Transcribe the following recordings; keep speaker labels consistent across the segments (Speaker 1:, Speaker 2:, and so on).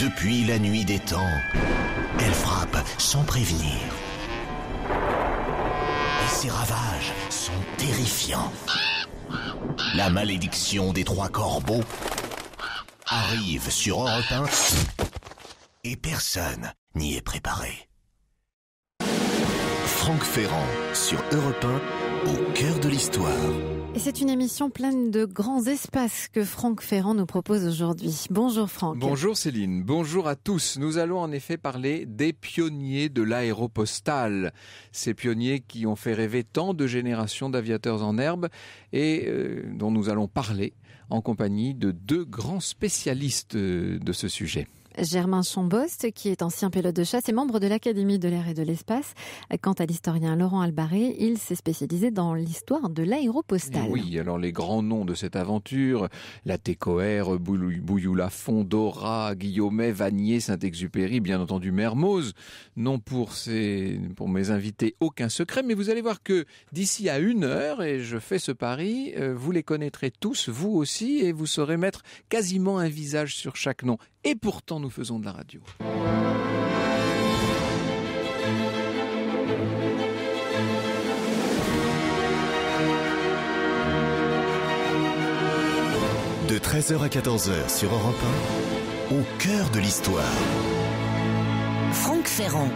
Speaker 1: Depuis la nuit des temps, elle frappe sans prévenir. Et ses ravages sont terrifiants. La malédiction des trois corbeaux arrive sur Europe et personne n'y est préparé. Franck Ferrand sur Europe au cœur de l'histoire.
Speaker 2: Et c'est une émission pleine de grands espaces que Franck Ferrand nous propose aujourd'hui. Bonjour Franck.
Speaker 3: Bonjour Céline, bonjour à tous. Nous allons en effet parler des pionniers de l'aéropostale. Ces pionniers qui ont fait rêver tant de générations d'aviateurs en herbe et euh, dont nous allons parler en compagnie de deux grands spécialistes euh,
Speaker 2: de ce sujet. Germain Chambost, qui est ancien pilote de chasse et membre de l'Académie de l'air et de l'espace. Quant à l'historien Laurent Albaré, il s'est spécialisé dans l'histoire de l'aéropostale.
Speaker 3: Oui, alors les grands noms de cette aventure, la Técoère, bouillou Dora, Guillaumet, Vanier, Saint-Exupéry, bien entendu Mermoz, non pour, pour mes invités aucun secret, mais vous allez voir que d'ici à une heure, et je fais ce pari, euh, vous les connaîtrez tous, vous aussi, et vous saurez mettre quasiment un visage sur chaque nom et pourtant nous faisons de la radio.
Speaker 1: De 13h à 14h sur Europe 1, au cœur de l'histoire. Franck Ferrand.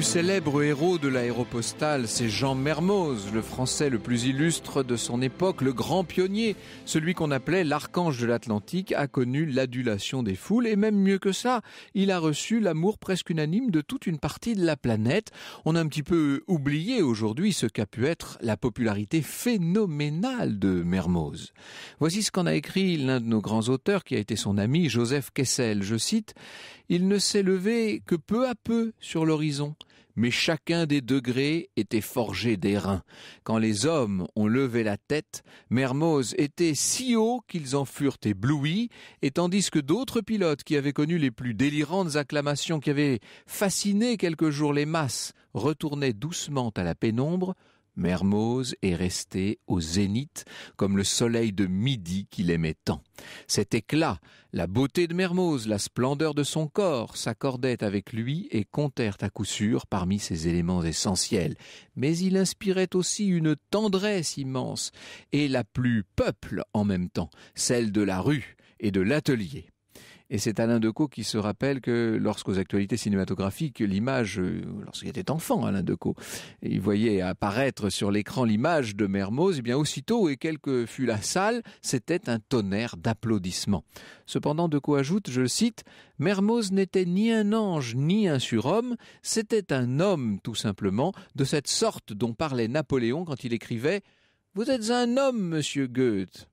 Speaker 3: plus célèbre héros de l'aéropostale, c'est Jean Mermoz, le Français le plus illustre de son époque, le grand pionnier, celui qu'on appelait l'archange de l'Atlantique, a connu l'adulation des foules et même mieux que ça, il a reçu l'amour presque unanime de toute une partie de la planète. On a un petit peu oublié aujourd'hui ce qu'a pu être la popularité phénoménale de Mermoz. Voici ce qu'en a écrit l'un de nos grands auteurs qui a été son ami, Joseph Kessel. Je cite, Il ne s'est levé que peu à peu sur l'horizon mais chacun des degrés était forgé d'airain. Quand les hommes ont levé la tête, Mermoz était si haut qu'ils en furent éblouis, et tandis que d'autres pilotes qui avaient connu les plus délirantes acclamations qui avaient fasciné quelques jours les masses retournaient doucement à la pénombre, Mermoz est resté au zénith comme le soleil de midi qu'il aimait tant. Cet éclat, la beauté de Mermoz, la splendeur de son corps s'accordaient avec lui et comptèrent à coup sûr parmi ses éléments essentiels. Mais il inspirait aussi une tendresse immense et la plus peuple en même temps, celle de la rue et de l'atelier. Et c'est Alain Decaux qui se rappelle que lorsqu'aux actualités cinématographiques, l'image, euh, lorsqu'il était enfant, Alain Decaux, il voyait apparaître sur l'écran l'image de Mermoz, et eh bien aussitôt, et quelle que fût la salle, c'était un tonnerre d'applaudissements. Cependant, Decaux ajoute, je cite, Mermoz n'était ni un ange ni un surhomme, c'était un homme, tout simplement, de cette sorte dont parlait Napoléon quand il écrivait Vous êtes un homme, monsieur Goethe.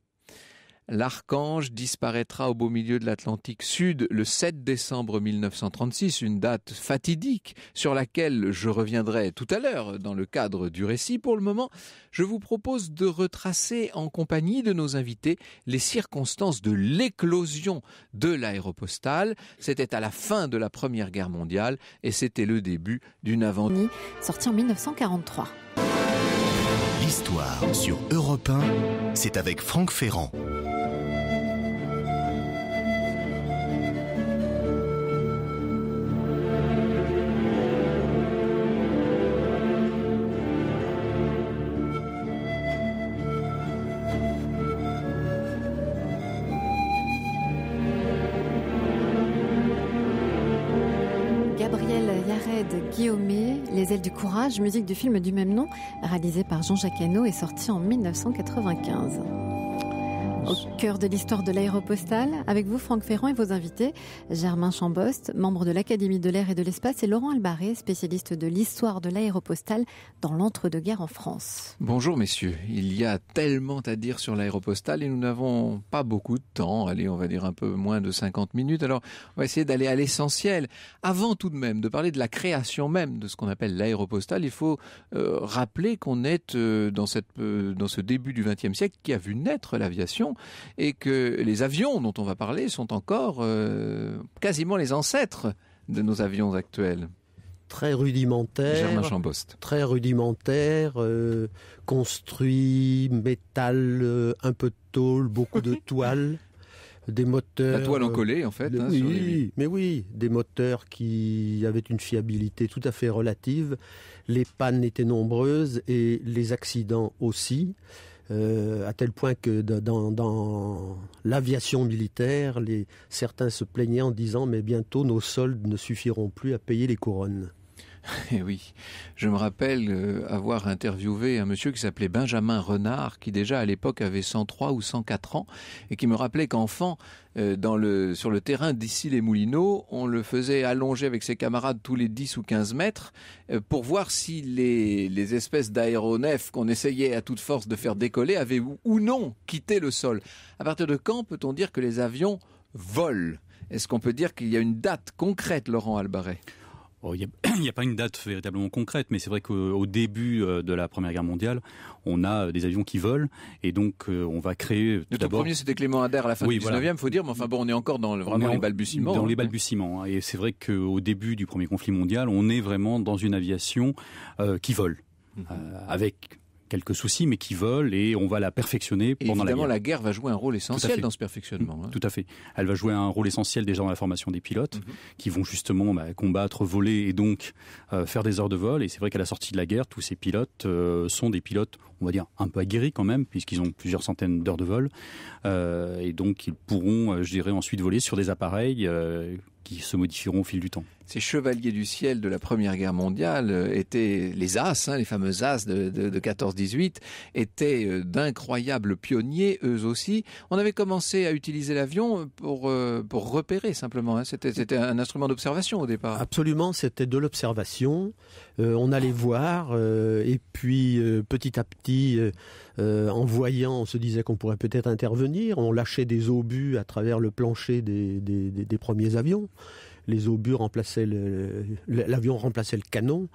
Speaker 3: L'archange disparaîtra au beau milieu de l'Atlantique Sud le 7 décembre 1936, une date fatidique sur laquelle je reviendrai tout à l'heure dans le cadre du récit. Pour le moment, je vous propose de retracer en compagnie de nos invités les circonstances de l'éclosion de l'aéropostale. C'était à la fin de la Première Guerre mondiale et c'était le début d'une aventure.
Speaker 2: sortie en 1943.
Speaker 1: L'histoire sur Europe 1, c'est avec Franck Ferrand.
Speaker 2: Fred Guillaumet, Les ailes du courage, musique du film du même nom, réalisé par Jean-Jacques Hano et sorti en 1995. Au cœur de l'histoire de l'aéropostale, avec vous Franck Ferrand et vos invités, Germain Chambost, membre de l'Académie de l'air et de l'espace, et Laurent Albaret, spécialiste de l'histoire de l'aéropostale dans l'entre-deux-guerres en France.
Speaker 3: Bonjour messieurs, il y a tellement à dire sur l'aéropostale et nous n'avons pas beaucoup de temps, allez on va dire un peu moins de 50 minutes, alors on va essayer d'aller à l'essentiel. Avant tout de même de parler de la création même de ce qu'on appelle l'aéropostale, il faut euh, rappeler qu'on est euh, dans, cette, euh, dans ce début du XXe siècle qui a vu naître l'aviation et que les avions dont on va parler sont encore euh, quasiment les ancêtres de nos avions actuels
Speaker 4: très rudimentaires, très rudimentaire, euh, construit métal, euh, un peu de tôle, beaucoup de toile, des moteurs. La toile encollée en fait. Hein, oui, mais oui, des moteurs qui avaient une fiabilité tout à fait relative. Les pannes étaient nombreuses et les accidents aussi. Euh, à tel point que dans, dans l'aviation militaire, les, certains se plaignaient en disant mais bientôt nos soldes ne suffiront plus à payer les couronnes.
Speaker 3: Eh oui, je me rappelle euh, avoir interviewé un monsieur qui s'appelait Benjamin Renard, qui déjà à l'époque avait 103 ou 104 ans, et qui me rappelait qu'enfant, euh, sur le terrain d'ici les Moulineaux, on le faisait allonger avec ses camarades tous les 10 ou 15 mètres euh, pour voir si les, les espèces d'aéronefs qu'on essayait à toute force de faire décoller avaient ou non quitté le sol. À partir de quand peut-on dire que les avions volent Est-ce qu'on peut dire qu'il y a une date concrète, Laurent Albaret il oh,
Speaker 5: n'y a, pas une date véritablement concrète, mais c'est vrai qu'au début euh, de la Première Guerre mondiale, on a euh, des avions qui volent, et donc euh, on va créer. Le premier,
Speaker 3: c'était Clément Ader à la fin du 19e, faut dire, mais enfin bon, on est encore dans vraiment hein. les balbutiements. Dans les
Speaker 5: balbutiements, et c'est vrai qu'au début du premier conflit mondial, on est vraiment dans une aviation qui vole, mhm. avec quelques soucis, mais qui volent et on va la perfectionner pendant la guerre. la guerre va jouer un rôle essentiel dans ce
Speaker 3: perfectionnement.
Speaker 5: Hein. Tout à fait. Elle va jouer un rôle essentiel déjà dans la formation des pilotes, mhm. qui vont justement bah, combattre, voler et donc euh, faire des heures de vol. Et c'est vrai qu'à la sortie de la guerre, tous ces pilotes euh, sont des pilotes, on va dire, un peu aguerris quand même, puisqu'ils ont plusieurs centaines d'heures de vol. Euh, et donc, ils pourront, je dirais, ensuite voler sur des appareils qui se modifieront au fil du temps. Ces chevaliers du ciel de la Première
Speaker 3: Guerre mondiale euh, étaient les as, hein, les fameux as de, 14-18, étaient euh, d'incroyables pionniers eux aussi. On avait commencé à utiliser l'avion pour euh, pour repérer simplement. Hein. C'était un instrument d'observation au départ.
Speaker 4: Absolument, c'était de l'observation. on allait voir et puis petit à petit euh, en voyant, on se disait qu'on pourrait peut-être intervenir. On lâchait des obus à travers le plancher des, premiers avions. Les obus remplaçaient l'avion remplaçait le canon.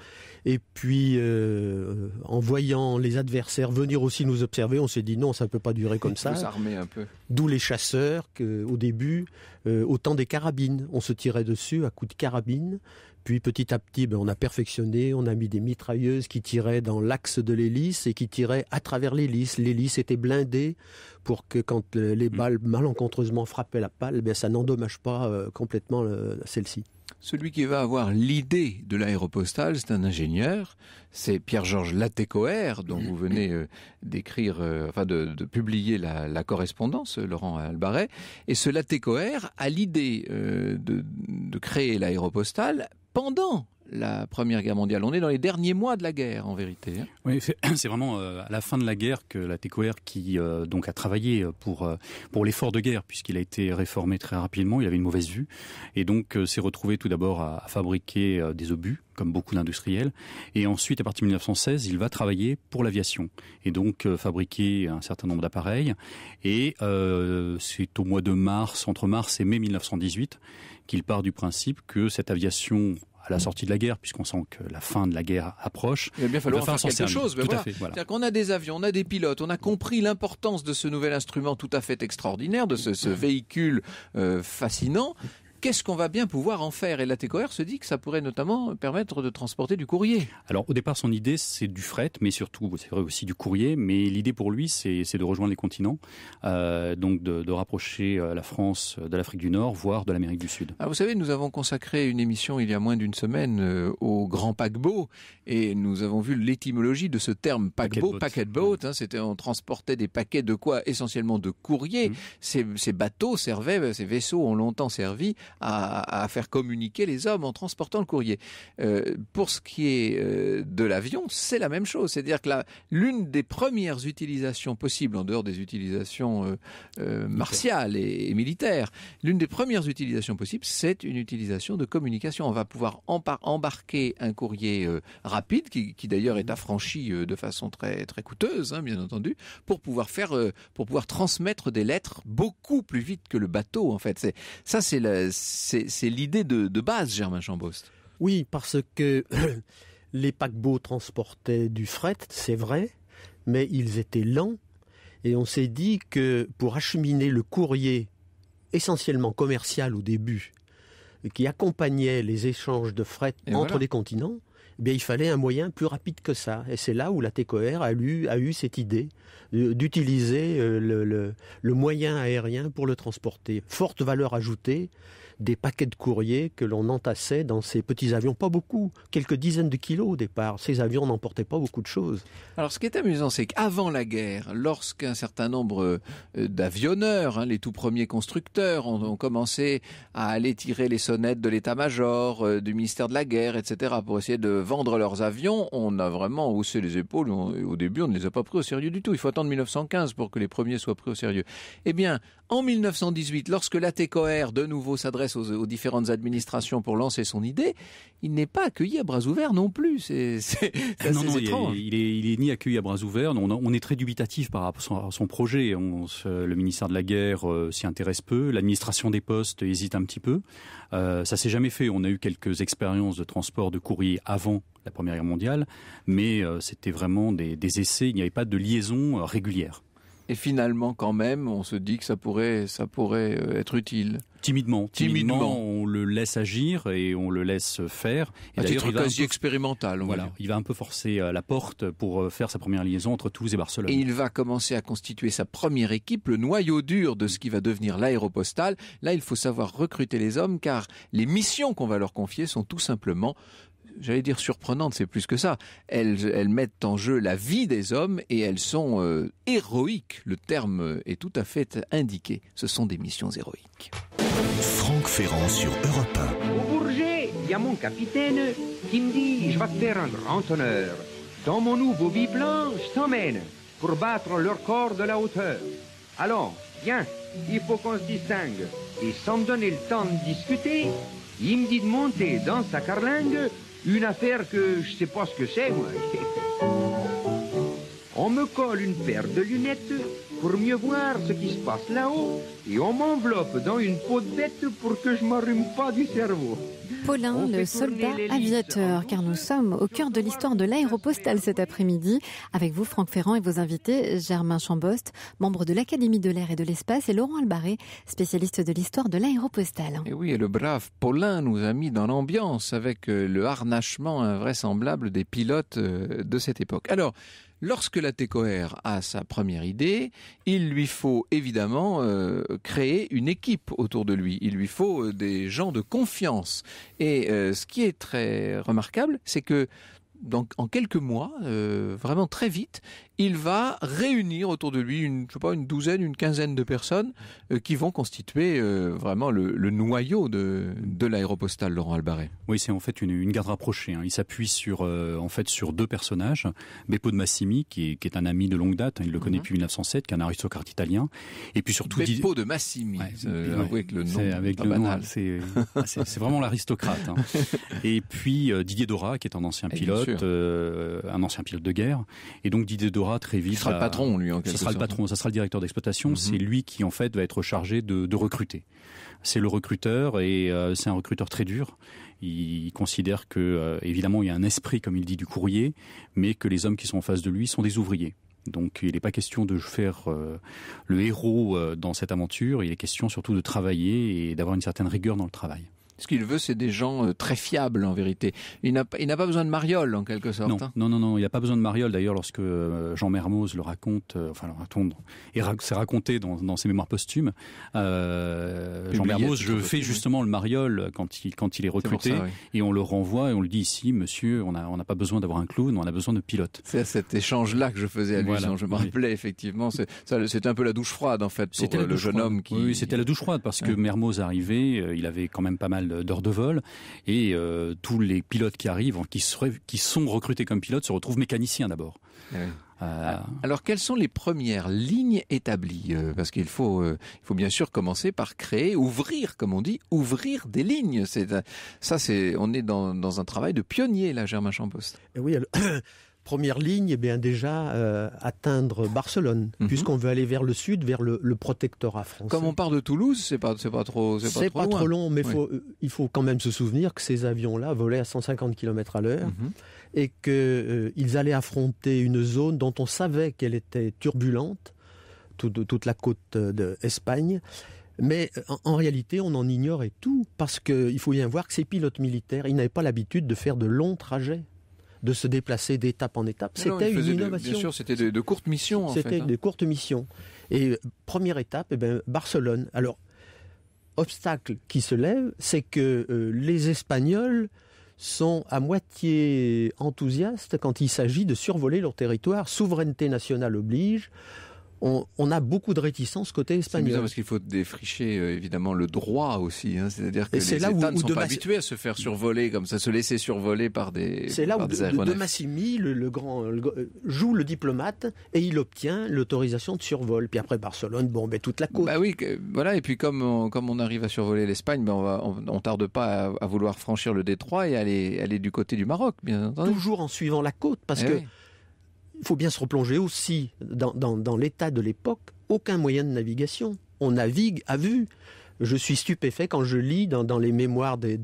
Speaker 4: Et puis, euh, en voyant les adversaires venir aussi nous observer, on s'est dit non, ça ne peut pas durer comme ça. D'où les chasseurs, que, au début, autant euh, au des carabines, on se tirait dessus à coups de carabine. Puis petit à petit, ben, on a perfectionné, on a mis des mitrailleuses qui tiraient dans l'axe de l'hélice et qui tiraient à travers l'hélice. L'hélice était blindée pour que quand les mm. balles malencontreusement frappaient la pale, eh ça n'endommage pas euh, complètement celle-ci.
Speaker 3: Celui qui va avoir l'idée de l'aéropostale, c'est un ingénieur, c'est Pierre-Georges Latécoère, dont vous venez euh, d'écrire, euh, enfin de, publier la, correspondance, Laurent Albaret. Et ce Latécoère a l'idée de, de créer l'aéropostale pendant la Première Guerre mondiale. On est dans les derniers mois de la guerre, en vérité. Hein.
Speaker 5: Oui, c'est vraiment euh, à la fin de la guerre que la TQR, qui euh, donc a travaillé euh, pour pour l'effort de guerre, puisqu'il a été réformé très rapidement, il avait une mauvaise vue, et donc s'est retrouvé tout d'abord à, fabriquer des obus, comme beaucoup d'industriels. Et ensuite, à partir de 1916, il va travailler pour l'aviation et donc fabriquer un certain nombre d'appareils. Et c'est au mois de mars, entre mars et mai 1918, qu'il part du principe que cette aviation à la sortie de la guerre, puisqu'on sent que la fin de la guerre approche. Il va falloir faire quelque chose. On
Speaker 3: qu'on a des avions, on a des pilotes, on a compris l'importance de ce nouvel instrument tout à fait extraordinaire, de ce, véhicule euh,
Speaker 5: fascinant qu'est-ce qu'on va bien pouvoir en faire Et la TECOR se dit que ça pourrait
Speaker 3: notamment permettre de
Speaker 5: transporter du courrier. Alors au départ, son idée, c'est du fret, mais surtout, c'est vrai aussi du courrier, mais l'idée pour lui, c'est de rejoindre les continents, euh, donc de, rapprocher euh, la France euh, de l'Afrique du Nord, voire de l'Amérique du Sud. Ah, vous savez, nous avons consacré une émission il y a moins d'une semaine au
Speaker 3: grand paquebot, et nous avons vu l'étymologie de ce terme paquebot, packet boat, hein. c'était on transportait des paquets de quoi Essentiellement de courrier. Mmh. ces bateaux servaient, ces vaisseaux ont longtemps servi à, faire communiquer les hommes en transportant le courrier. Euh, pour ce qui est euh, de l'avion, c'est la même chose. C'est-à-dire que l'une des premières utilisations possibles, en dehors des utilisations euh, martiales et, militaires, l'une des premières utilisations possibles, c'est une utilisation de communication. On va pouvoir embarquer un courrier rapide, qui, d'ailleurs est affranchi de façon très très coûteuse, hein, bien entendu, pour pouvoir faire, pour pouvoir transmettre des lettres beaucoup plus vite que le bateau. En fait, ça, c'est c'est l'idée de, base, Germain Chambost.
Speaker 4: Oui, parce que les paquebots transportaient du fret, c'est vrai, mais ils étaient lents. Et on s'est dit que pour acheminer le courrier, essentiellement commercial au début, qui accompagnait les échanges de fret entre les continents, eh bien, il fallait un moyen plus rapide que ça. Et c'est là où la TCOR a, eu cette idée euh, d'utiliser euh, le, moyen aérien pour le transporter. Forte valeur ajoutée des paquets de courriers que l'on entassait dans ces petits avions. Pas beaucoup, quelques dizaines de kilos au départ. Ces avions n'emportaient pas beaucoup de choses. Alors ce qui est amusant, c'est qu'avant la guerre,
Speaker 3: lorsqu'un certain nombre euh, d'avionneurs, hein, les tout premiers constructeurs, ont, commencé à aller tirer les sonnettes de l'état-major, euh, du ministère de la guerre, etc., pour essayer de vendre leurs avions, on a vraiment haussé les épaules. au début, on ne les a pas pris au sérieux du tout. Il faut attendre 1915 pour que les premiers soient pris au sérieux. Eh bien, en 1918, lorsque l'ATCOR de nouveau s'adresse aux, différentes administrations pour lancer son idée, il n'est pas accueilli à bras ouverts non plus. C'est étrange. Il,
Speaker 5: est, ni accueilli à bras ouverts. On, est très dubitatif par rapport à son projet. le ministère de la Guerre euh, s'y intéresse peu. L'administration des postes hésite un petit peu. Euh, ça s'est jamais fait. On a eu quelques expériences de transport de courrier avant la Première Guerre mondiale, mais euh, c'était vraiment des essais. Il n'y avait pas de liaison euh, régulière et finalement quand même on se dit que ça pourrait ça pourrait euh, être utile. Timidement, timidement, on le laisse agir et on le laisse faire. C'est à titre quasi expérimental. voilà, il va un peu forcer euh, la porte pour euh, faire sa première liaison entre Toulouse et Barcelone. Et il va
Speaker 3: commencer à constituer sa première équipe, le noyau dur de ce qui va devenir l'aéropostale. Là, il faut savoir recruter les hommes car les missions qu'on va leur confier sont tout simplement j'allais dire surprenante, c'est plus que ça. Elles, elles mettent en jeu la vie des hommes et elles sont euh, héroïques. Le terme est tout à fait indiqué. Ce sont des missions héroïques. Franck Ferrand sur Europe
Speaker 1: 1. Au Bourget, il y a mon capitaine qui me dit Je vais te faire un grand honneur. Dans mon nouveau vie je t'emmène pour battre leur corps de la hauteur. Alors, viens, il faut qu'on se distingue. Et sans me donner le temps de discuter, il me dit de monter dans sa carlingue une affaire que je sais pas ce que c'est, moi. On me colle une paire de lunettes pour mieux voir ce qui se passe là-haut et on m'enveloppe dans une peau de bête pour que je m'arrume pas du cerveau.
Speaker 2: Paulin, le soldat aviateur, car nous sommes au cœur de l'histoire de l'aéropostale cet après-midi. Avec vous, Franck Ferrand et vos invités, Germain Chambost, membre de l'Académie de l'air et de l'espace, et Laurent Albaré, spécialiste de l'histoire de l'aéropostale. Et
Speaker 3: oui, et le brave Paulin nous a mis dans l'ambiance avec euh, le harnachement invraisemblable des pilotes euh, de cette époque. Alors, Lorsque la TCOR a sa première idée, il lui faut évidemment euh, créer une équipe autour de lui. Il lui faut euh, des gens de confiance. Et euh, ce qui est très remarquable, c'est que donc en quelques mois, vraiment très vite, il va réunir autour de lui une, je sais pas, une douzaine, une quinzaine de personnes euh, qui vont constituer euh, vraiment
Speaker 5: le, noyau de, de l'aéropostale Laurent Albaret. Oui, c'est en fait une, une garde rapprochée. Hein. Il s'appuie sur euh, en fait sur deux personnages, Beppo de Massimi qui est, un ami de longue date, hein, il le connaît mhm. depuis 1907, qui est un aristocrate italien, et puis surtout Beppo de
Speaker 3: Massimi, avec le nom,
Speaker 5: c'est hein, ah, vraiment l'aristocrate. Et puis Didier Dora qui est un ancien eh, pilote, un ancien pilote de guerre, et donc Didier Dora très vite. Ce sera le patron, lui, Ce sera le patron, ça sera le directeur d'exploitation. Mhm. C'est lui qui, en fait, va être chargé de, recruter. C'est le recruteur et euh, c'est un recruteur très dur. Il, considère que, euh, évidemment, il y a un esprit, comme il dit, du courrier, mais que les hommes qui sont en face de lui sont des ouvriers. Donc il n'est pas question de faire euh, le héros dans cette aventure, il est question surtout de travailler et d'avoir une certaine rigueur dans le travail. Ce qu'il
Speaker 3: veut, c'est des gens euh, très fiables
Speaker 5: en vérité. Il n'a pas besoin de mariole en quelque sorte. Non, hein. non, non, il n'a pas besoin de mariole. D'ailleurs, lorsque euh, Jean Mermoz le raconte, euh, enfin raconte, et c'est raconté dans, ses mémoires posthumes, Jean Mermoz, je fais justement le mariole quand il, quand il est recruté, et on le renvoie et on lui dit ici, monsieur, on n'a on a pas besoin d'avoir un clown, on a besoin de pilote. C'est à cet échange-là que je faisais allusion. je me rappelais
Speaker 3: effectivement. C'était un peu la
Speaker 5: douche froide en fait pour le jeune homme qui. Oui, c'était la douche froide parce que Mermoz arrivait, il avait quand même pas mal euh, d'heures de vol. Et euh, tous les pilotes qui arrivent, qui, sont recrutés comme pilotes, se retrouvent mécaniciens d'abord. Eh euh, ah, alors, quelles sont les
Speaker 3: premières lignes établies Parce qu'il faut, faut bien sûr commencer par créer, ouvrir, comme on dit, ouvrir des lignes. C'est ça, c'est on est dans, un travail de pionnier là, Germain Champost. Et
Speaker 4: eh oui, première ligne, eh bien déjà euh, atteindre Barcelone, mhm. puisqu'on veut aller vers le sud, vers le, protectorat français. Comme
Speaker 3: on part de Toulouse, c'est pas pas trop c'est pas, trop, trop, long, mais faut, euh,
Speaker 4: il faut quand même se souvenir que ces avions-là volaient à 150 km à l'heure mhm. et qu'ils euh, allaient affronter une zone dont on savait qu'elle était turbulente, toute, toute la côte d'Espagne. mais en, réalité, on en ignorait tout parce qu'il faut bien voir que ces pilotes militaires, ils n'avaient pas l'habitude de faire de longs trajets de se déplacer d'étape en étape. C'était une innovation. bien sûr,
Speaker 3: c'était de, courtes missions. C'était hein. de
Speaker 4: courtes missions. Et euh, première étape, eh ben, Barcelone. Alors, obstacle qui se lève, c'est que euh, les Espagnols sont à moitié enthousiastes quand il s'agit de survoler leur territoire. Souveraineté nationale oblige on, a beaucoup de réticences côté espagnol.
Speaker 3: parce qu'il faut défricher euh, évidemment le droit aussi. Hein. C'est-à-dire que les là États ne sont pas habitués à se faire survoler comme ça, se laisser survoler par des. C'est là où des de,
Speaker 4: Massimi, le, grand, euh, joue le diplomate et il obtient l'autorisation de survol. Puis après Barcelone, bon, ben, toute la côte. Bah
Speaker 3: oui, voilà. Et puis comme on, arrive à survoler l'Espagne, ben on, ne tarde pas à, vouloir franchir le détroit et aller du côté du Maroc, bien
Speaker 4: entendu. Toujours en suivant la côte, parce eh que il faut bien se replonger aussi dans, l'état de l'époque. Aucun moyen de navigation. On navigue à vue. Je suis stupéfait quand je lis dans, les mémoires des,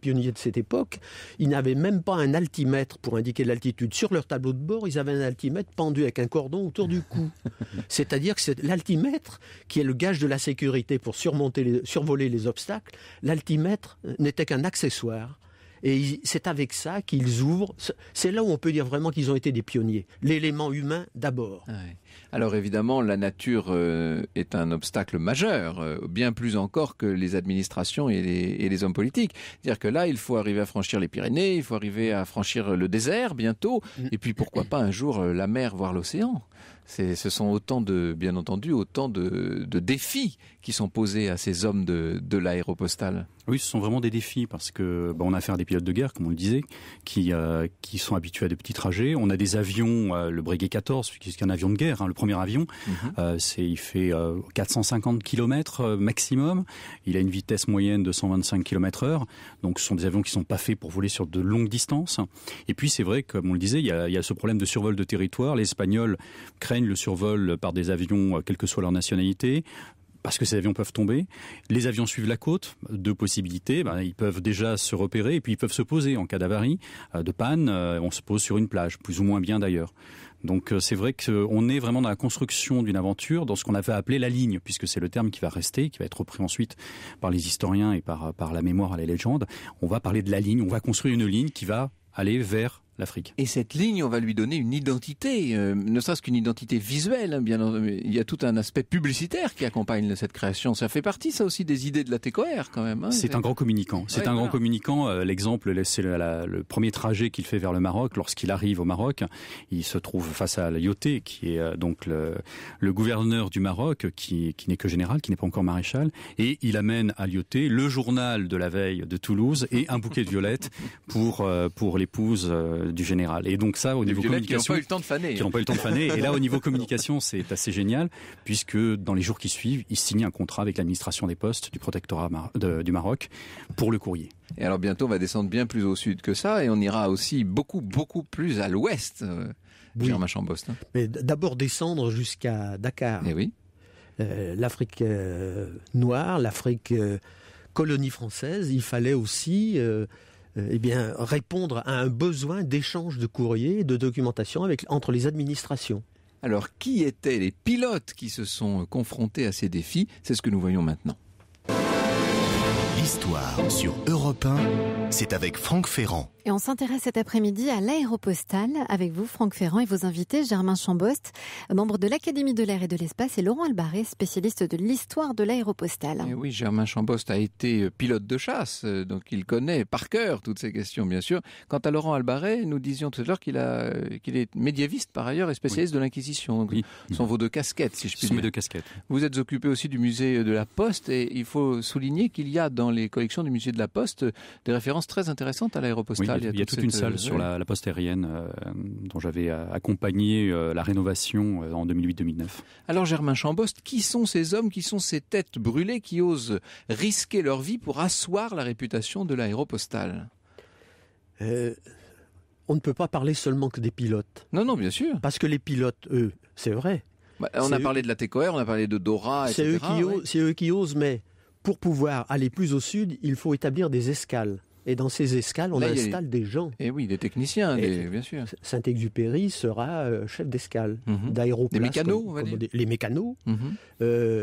Speaker 4: pionniers de cette époque, ils n'avaient même pas un altimètre pour indiquer l'altitude. Sur leur tableau de bord, ils avaient un altimètre pendu avec un cordon autour du cou. C'est-à-dire que c'est l'altimètre qui est le gage de la sécurité pour surmonter survoler les obstacles. L'altimètre n'était qu'un accessoire. Et c'est avec ça qu'ils ouvrent. C'est là où on peut dire vraiment qu'ils ont été des pionniers. L'élément humain d'abord.
Speaker 3: Alors évidemment, la nature euh, est un obstacle majeur, euh, bien plus encore que les administrations et les, et les hommes politiques. C'est-à-dire que là, il faut arriver à franchir les Pyrénées, il faut arriver à franchir le désert bientôt, mm. et puis pourquoi pas un jour euh, la mer, voire l'océan ce sont
Speaker 5: autant de, bien entendu, autant de, défis qui sont posés à ces hommes de, de l'aéropostale. Oui, ce sont vraiment des défis parce que bah, on a affaire à des pilotes de guerre, comme on le disait, qui euh, qui sont habitués à des petits trajets. On a des avions, euh, le Breguet 14, qui est un avion de guerre, hein, le premier avion, mhm. euh, c'est il fait 450 km maximum. Il a une vitesse moyenne de 125 km/h. Donc, ce sont des avions qui ne sont pas faits pour voler sur de longues distances. Et puis, c'est vrai, comme on le disait, il y a, ce problème de survol de territoire le survol par des avions, euh, quelle que soit leur nationalité parce que ces avions peuvent tomber. Les avions suivent la côte, deux possibilités. Ben, ils peuvent déjà se repérer et puis ils peuvent se poser en cas d'avarie, euh, de panne. Euh, on se pose sur une plage, plus ou moins bien d'ailleurs. Donc c'est vrai qu'on est vraiment dans la construction d'une aventure, dans ce qu'on avait appelé la ligne, puisque c'est le terme qui va rester, qui va être repris ensuite par les historiens et par, par la mémoire à la légende. On va parler de la ligne, on va construire une ligne qui va aller vers l'Afrique. Et cette ligne, on va lui donner une identité, euh, ne serait-ce qu'une identité visuelle. Hein,
Speaker 3: bien, il y a tout un aspect publicitaire qui accompagne cette création. Ça fait partie, ça aussi, des idées de la TECOR, quand même. Hein. c'est un grand
Speaker 5: communicant. C'est un grand communicant. Euh, l'exemple, c'est le, premier trajet qu'il fait vers le Maroc. Lorsqu'il arrive au Maroc, il se trouve face à Lyoté, qui est euh, donc le, gouverneur du Maroc, qui, qui n'est que général, qui n'est pas encore maréchal, et il amène à Lyoté le journal de la veille de Toulouse et un bouquet de violettes pour pour l'épouse euh, du général. Et donc ça, au niveau communication, qui n'ont pas eu le temps de faner, n'ont pas eu le temps de faner. et là, au niveau communication, c'est assez génial puisque dans les jours qui suivent, il signe un contrat avec l'administration des postes du protectorat du Maroc pour le courrier. Et alors bientôt, on va descendre bien plus au sud que ça et on ira aussi
Speaker 3: beaucoup, beaucoup plus à l'ouest. Euh, oui. Chambost. —
Speaker 4: Mais d'abord descendre jusqu'à Dakar. Et eh oui. Euh, l'Afrique noire, l'Afrique colonie française, il fallait aussi euh, eh bien, répondre à un besoin d'échange de courriers et de documentation entre les administrations. Alors, qui étaient
Speaker 3: les pilotes qui se sont confrontés à ces défis C'est ce que nous voyons maintenant. L'histoire sur Europe 1, c'est avec Franck Ferrand.
Speaker 2: Et on s'intéresse cet après-midi à l'aéropostale avec vous, Franck Ferrand, et vos invités, Germain Chambost, membre de l'Académie de l'air et de l'espace, et Laurent Albaret, spécialiste de l'histoire de l'aéropostale.
Speaker 3: Eh oui, Germain Chambost a été euh, pilote de chasse, euh, donc il connaît par cœur toutes ces questions, bien sûr. Quant à Laurent Albaret nous disions tout à l'heure euh, qu'il est médiéviste par ailleurs et spécialiste de l'Inquisition. Oui. sont vos deux casquettes, si je puis dire. Mes deux casquettes. Vous êtes occupé aussi du musée de la Poste, et il faut souligner qu'il y a dans les collections du musée de la Poste euh, des références très intéressantes à l'aéropostale. il y a, toute, une salle euh, sur la,
Speaker 5: la poste aérienne euh, dont j'avais accompagné la rénovation en 2008-2009. Alors Germain Chambost, qui sont ces hommes, qui sont ces têtes brûlées qui osent risquer
Speaker 3: leur vie pour asseoir la réputation de l'aéropostale
Speaker 4: On ne peut pas parler seulement que des pilotes. Non, non, bien sûr. Parce que les pilotes, eux, c'est vrai. Bah, on a
Speaker 3: parlé de la TCOR, on a parlé de Dora, etc.
Speaker 4: C'est eux qui osent, mais pour pouvoir aller plus au sud, il faut établir des escales. Et dans ces escales, on installe
Speaker 3: des gens. Et eh oui, des
Speaker 4: techniciens, bien sûr. Saint-Exupéry sera euh, chef d'escale, mhm. d'aéroport. Les mécanos, on mhm. euh,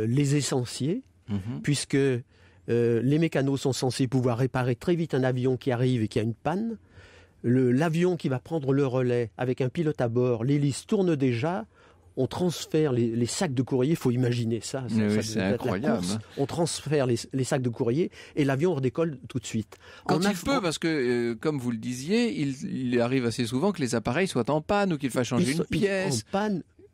Speaker 4: Les mécanos, les mhm. puisque euh, les mécanos sont censés pouvoir réparer très vite un avion qui arrive et qui a une panne. L'avion qui va prendre le relais avec un pilote à bord, l'hélice tourne déjà, on transfère les, sacs de courrier, faut imaginer ça. c'est incroyable. Hein. on transfère les, sacs de courrier et l'avion redécolle tout de suite.
Speaker 3: Quand en il parce que euh, comme vous le disiez, il, arrive assez souvent que les appareils soient en panne ou qu'il faille changer une pièce.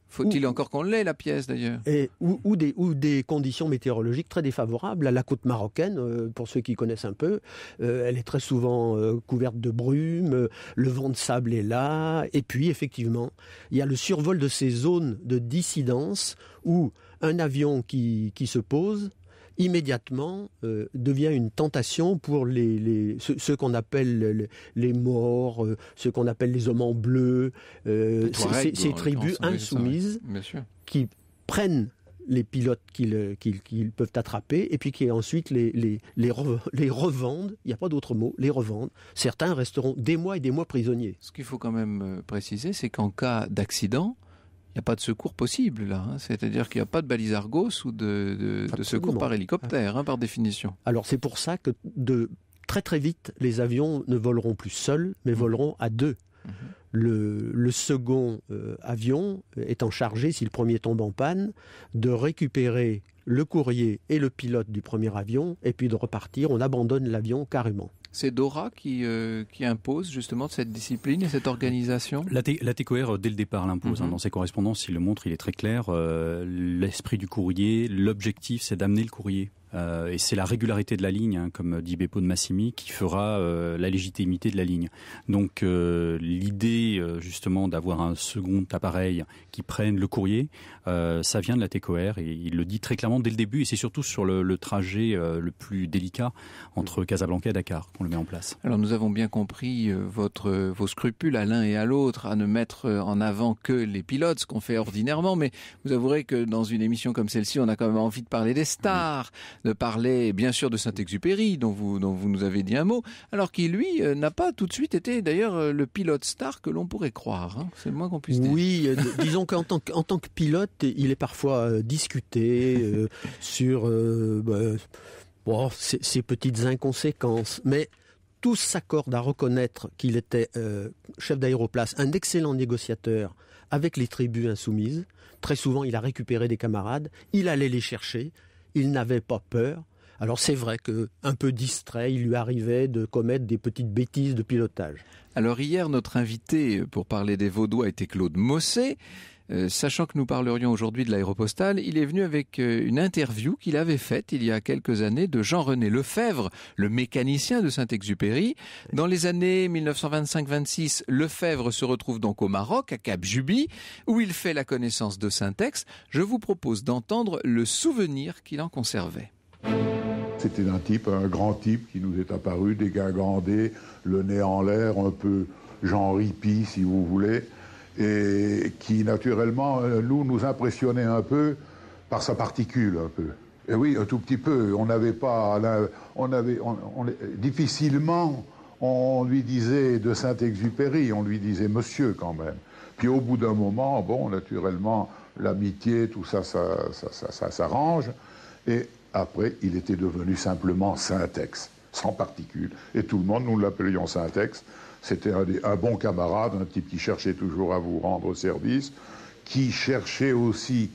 Speaker 3: Faut-il encore qu'on l'ait,
Speaker 4: la pièce d'ailleurs ou, des, conditions météorologiques très défavorables. à La côte marocaine, euh, pour ceux qui connaissent un peu, euh, elle est très souvent euh, couverte de brume, le vent de sable est là, et puis effectivement, il y a le survol de ces zones de dissidence où un avion qui se pose immédiatement euh, devient une tentation pour les, ceux, qu'on appelle les, morts, euh, ce ceux qu'on appelle les hommes en bleu, euh, ces, tribus insoumises qui prennent les pilotes qu'ils peuvent attraper et puis qui ensuite les, revendent, il n'y a pas d'autre mot, les revendent. Certains resteront des mois et des mois prisonniers. Ce qu'il faut quand même préciser, c'est qu'en cas d'accident, il n'y a pas de secours possible là.
Speaker 3: Hein. C'est-à-dire qu'il n'y a pas de balise Argos ou de, secours par hélicoptère, hein, par définition.
Speaker 4: Alors c'est pour ça que de très très vite, les avions ne voleront plus seuls, mais mhm. voleront à deux. Mhm. Le, second euh, avion étant chargé, si le premier tombe en panne, de récupérer le courrier et le pilote du premier avion, et puis de repartir. On abandonne l'avion carrément
Speaker 3: c'est Dora qui, euh, qui impose justement cette discipline et cette organisation
Speaker 5: La, la euh, dès le départ, l'impose. Hein, mhm. Dans ses correspondances, il le montre, il est très clair. Euh, l'esprit du courrier, l'objectif, c'est d'amener le courrier euh, et c'est la régularité de la ligne, hein, comme dit Beppo de Massimi, qui fera euh, la légitimité de la ligne. Donc euh, l'idée justement d'avoir un second appareil qui prenne le courrier, ça vient de la TCOR et il le dit très clairement dès le début. Et c'est surtout sur le, trajet le plus délicat entre Casablanca et Dakar qu'on le met en place. Alors nous avons
Speaker 3: bien compris votre vos scrupules à l'un et à l'autre à ne mettre en avant que les pilotes, ce qu'on fait ordinairement. Mais vous avouerez que dans une émission comme celle-ci, on a quand même envie de parler des stars, de parler bien sûr de Saint-Exupéry, dont vous, dont vous nous avez dit un mot, alors qu'il, lui euh, n'a pas tout de suite été d'ailleurs euh, le pilote star que l'on pourrait croire. Hein. C'est le moins qu'on puisse dire. Oui, euh,
Speaker 4: disons qu'en tant, tant que pilote, il est parfois discuté sur bah, ces, petites inconséquences, mais tous s'accordent à reconnaître qu'il était chef d'aéroplace, un excellent négociateur avec les tribus insoumises. Très souvent, il a récupéré des camarades, il allait les chercher, il n'avait pas peur. Alors c'est vrai que un peu distrait, il lui arrivait de commettre des petites bêtises de pilotage. Alors hier,
Speaker 3: notre invité pour parler des Vaudois était Claude Mosset. Euh, sachant que nous parlerions aujourd'hui de l'aéropostale, il est venu avec euh, une interview qu'il avait faite il y a quelques années de Jean-René Lefebvre, le mécanicien de Saint-Exupéry. Dans les années 1925-26, Lefebvre se retrouve donc au Maroc, à Cap Juby, où il fait la connaissance de Saint-Ex. Je vous propose d'entendre le souvenir qu'il en conservait.
Speaker 6: C'était un type, un grand type qui nous est apparu, dégagandé, le nez en l'air, un peu Jean Ripi, si vous voulez et qui naturellement, euh, nous, nous impressionnait un peu par sa particule, un peu. Et oui, un tout petit peu. On n'avait pas, on avait, difficilement, on lui disait de Saint-Exupéry, on lui disait Monsieur quand même. Puis au bout d'un moment, bon, naturellement, l'amitié, tout ça, ça, ça, ça, s'arrange. Et après, il était devenu simplement Saint-Ex, sans particule. Et tout le monde, nous l'appelions Saint-Ex, c'était un, bon camarade, un type qui cherchait toujours à vous rendre service, qui cherchait aussi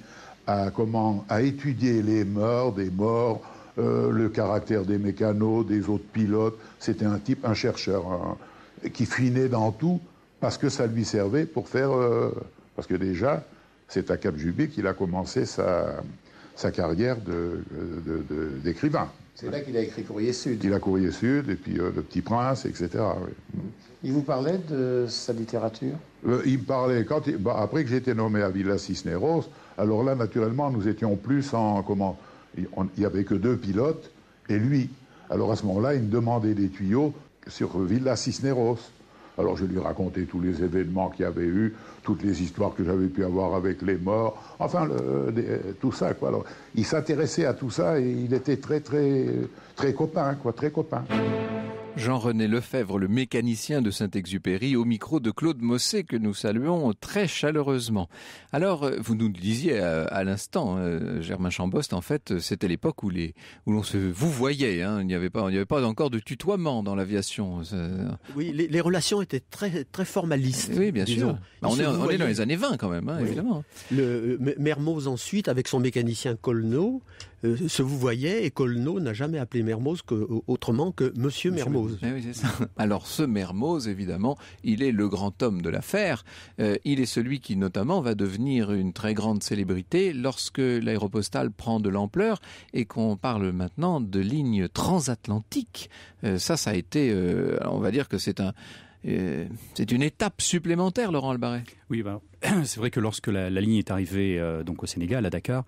Speaker 6: à, comment, à étudier les mœurs des morts, euh, le caractère des mécanos, des autres pilotes. C'était un type, un chercheur, hein, qui finait dans tout parce que ça lui servait pour faire. Euh, parce que déjà, c'est à Cap Jubé qu'il a commencé sa, carrière d'écrivain. C'est là qu'il a écrit Courrier Sud. Il a Courrier Sud, et puis euh, Le Petit Prince, etc. Il vous parlait de sa littérature euh, Il me parlait, quand bah, après que j'étais nommé à Villa Cisneros, alors là, naturellement, nous étions plus en... Comment Il n'y avait que deux pilotes, et lui. Alors à ce moment-là, il me demandait des tuyaux sur Villa Cisneros. Alors je lui racontais tous les événements qu'il y avait eu, toutes les histoires que j'avais pu avoir avec les morts, enfin tout ça Alors, il s'intéressait à tout ça et il était très très très copain quoi, très copain.
Speaker 3: Jean-René Lefebvre, le mécanicien de Saint-Exupéry, au micro de Claude Mossé, que nous saluons très chaleureusement. Alors, euh, vous nous disiez euh, à, l'instant, euh, Germain Chambost, en fait, c'était l'époque où les où l'on se vous voyait. Hein. il n'y avait pas avait pas encore de tutoiement dans l'aviation.
Speaker 4: Oui, les, relations étaient très très formalistes. Oui, bien sûr. Bah, on, est, dans les années 20 quand même, hein, évidemment. Le Mermoz ensuite, avec son mécanicien Colneau, se vous voyait et Colneau n'a jamais appelé Mermoz autrement que Monsieur, Monsieur Mermoz.
Speaker 3: Eh Alors ce Mermoz, évidemment, il est le grand homme de l'affaire. Euh, il est celui qui notamment va devenir une très grande célébrité lorsque l'aéropostale prend de l'ampleur et qu'on parle maintenant de lignes transatlantiques. Euh, ça, ça a été, euh, on va dire que c'est un euh, c'est une étape supplémentaire, Laurent Albaret. Oui, ben,
Speaker 5: c'est vrai que lorsque la, ligne est arrivée euh, donc au Sénégal, à Dakar,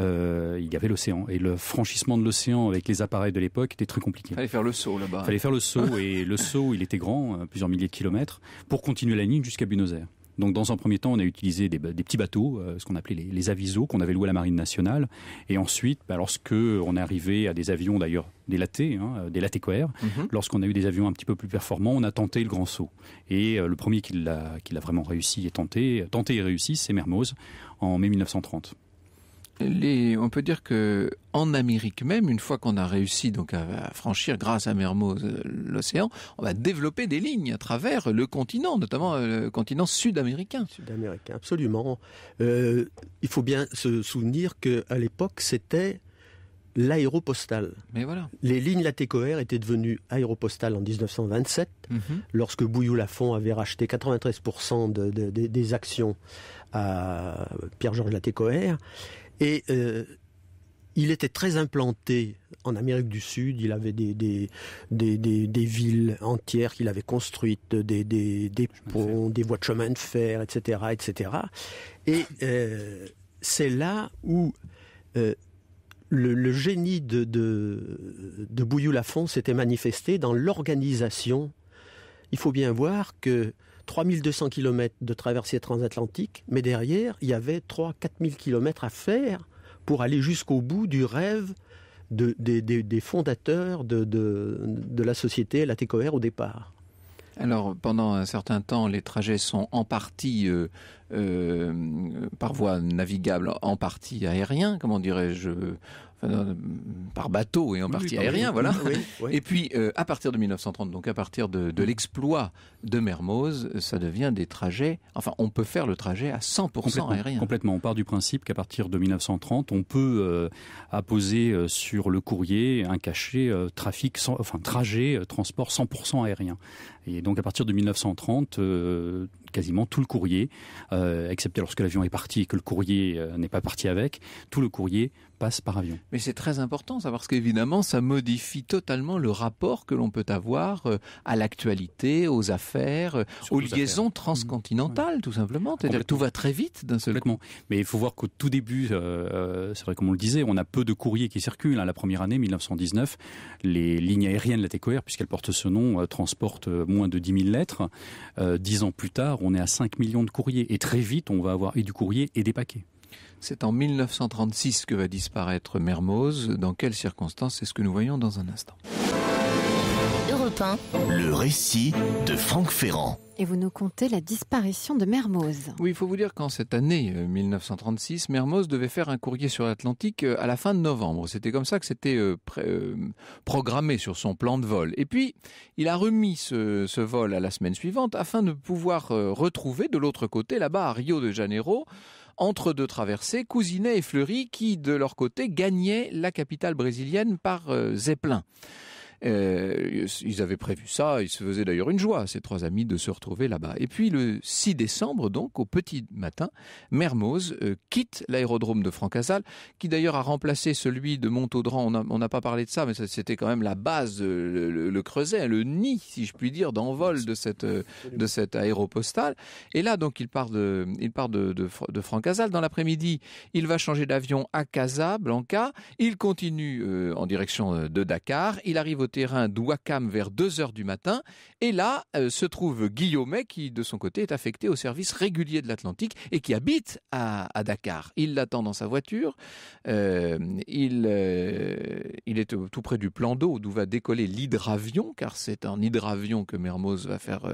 Speaker 5: euh, il y avait l'océan et le franchissement de l'océan avec les appareils de l'époque était très compliqué.
Speaker 3: Fallait faire le saut là-bas. Fallait faire le saut
Speaker 5: et le saut, il était grand, plusieurs milliers de kilomètres, pour continuer la ligne jusqu'à Buenos Aires. Donc dans un premier temps, on a utilisé des, petits bateaux, euh, ce qu'on appelait les, avisos, qu'on avait loués à la Marine nationale. Et ensuite, lorsqu'on bah, lorsque on est arrivé à des avions d'ailleurs délatés, hein, euh, des latécoères, mhm. lorsqu'on a eu des avions un petit peu plus performants, on a tenté le grand saut. Et euh, le premier qui l'a vraiment réussi et tenté, tenté et réussi, c'est Mermoz en mai 1930 on peut dire que en Amérique même, une fois qu'on a réussi donc à,
Speaker 3: franchir grâce à Mermoz euh, l'océan, on va développer des lignes à travers le continent,
Speaker 4: notamment euh, le continent sud-américain. Sud-américain, absolument. Euh, il faut bien se souvenir que à l'époque, c'était l'aéropostale. Mais voilà. Les lignes Latécoère étaient devenues aéropostales en 1927, mm-hmm. lorsque Bouillou Lafont avait racheté 93% des actions à Pierre-Georges Latécoère. Et euh, il était très implanté en Amérique du Sud. Il avait des, des, des, des, villes entières qu'il avait construites, des, des, des ponts, des voies de chemin de fer, etc. etc. Et euh, c'est là où euh, le, le, génie de, de, de Bouillou-Lafont s'était manifesté dans l'organisation. Il faut bien voir que 3200 km de traversée transatlantique, mais derrière, il y avait 3 4000 km à faire pour aller jusqu'au bout du rêve des, fondateurs de, la société La TCOR au départ.
Speaker 3: Alors, pendant un certain temps, les trajets sont en partie euh, euh, par voie navigable, en partie aérien, comment dirais-je, euh, par bateau et en partie aérien, voilà. et puis, euh, à partir de 1930, donc à partir de, l'exploit de Mermoz, euh, ça
Speaker 5: devient des trajets. Enfin, on peut faire le trajet à 100% aérien. Complètement. On part du principe qu'à partir de 1930, on peut apposer sur le courrier un cachet trafic, enfin trajet, transport 100% aérien. Et donc, à partir de 1930, quasiment tout le courrier, excepté lorsque l'avion est parti et que le courrier n'est pas parti avec, tout le courrier par avion. Mais c'est très important ça, parce qu'évidemment, ça modifie
Speaker 3: totalement le rapport que l'on peut avoir euh, à l'actualité, aux affaires, euh, aux liaisons
Speaker 5: mmh, mmh. transcontinentales, tout simplement. tout va très vite d'un seul coup. Mais il faut voir qu'au tout début, euh, c'est vrai comme on le disait, on a peu de courriers qui circulent. Hein. La première année, 1919, les lignes aériennes, la TECOER, puisqu'elle porte ce nom, transportent moins de 10 000 lettres. dix ans plus tard, on est à 5 millions de courriers. Et très vite, on va avoir et du courrier et des paquets. C'est en
Speaker 3: 1936 que va disparaître Mermoz. Dans quelles circonstances C'est ce que nous voyons dans un instant. Europe 1. Le récit de Franck Ferrand.
Speaker 2: Et vous nous contez la disparition de Mermoz.
Speaker 3: Oui, il faut vous dire qu'en cette année 1936, euh, Mermoz devait faire un courrier sur l'Atlantique euh, à la fin de novembre. C'était comme ça que c'était euh, programmé sur son plan de vol. Et puis, il a remis ce, vol à la semaine suivante afin de pouvoir retrouver de l'autre côté, là-bas à Rio de Janeiro, entre deux traversées, Cousinet et Fleury qui, de leur côté, gagnaient la capitale brésilienne par euh, Zeppelin. Euh, ils avaient prévu ça, ils se faisaient d'ailleurs une joie, ces trois amis, de se retrouver là-bas. Et puis le 6 décembre, donc, au petit matin, Mermoz euh, quitte l'aérodrome de Francazal, qui d'ailleurs a remplacé celui de Montaudran. On n'a pas parlé de ça, mais c'était quand même la base, euh, le, creuset, le nid, si je puis dire, d'envol de cette de cet aéropostale. Et là, donc, il part de il part de de, Francazal. Dans l'après-midi, il va changer d'avion à Casablanca. Il continue en direction de Dakar. Il arrive au terrain d'Ouakam vers 2 heures du matin. Et là euh, se trouve Guillaumet qui, de son côté, est affecté au service régulier de l'Atlantique et qui habite à, Dakar. Il l'attend dans sa voiture. Euh, euh, il, est tout près du plan d'eau d'où va décoller l'hydravion, car c'est en hydravion que Mermoz va faire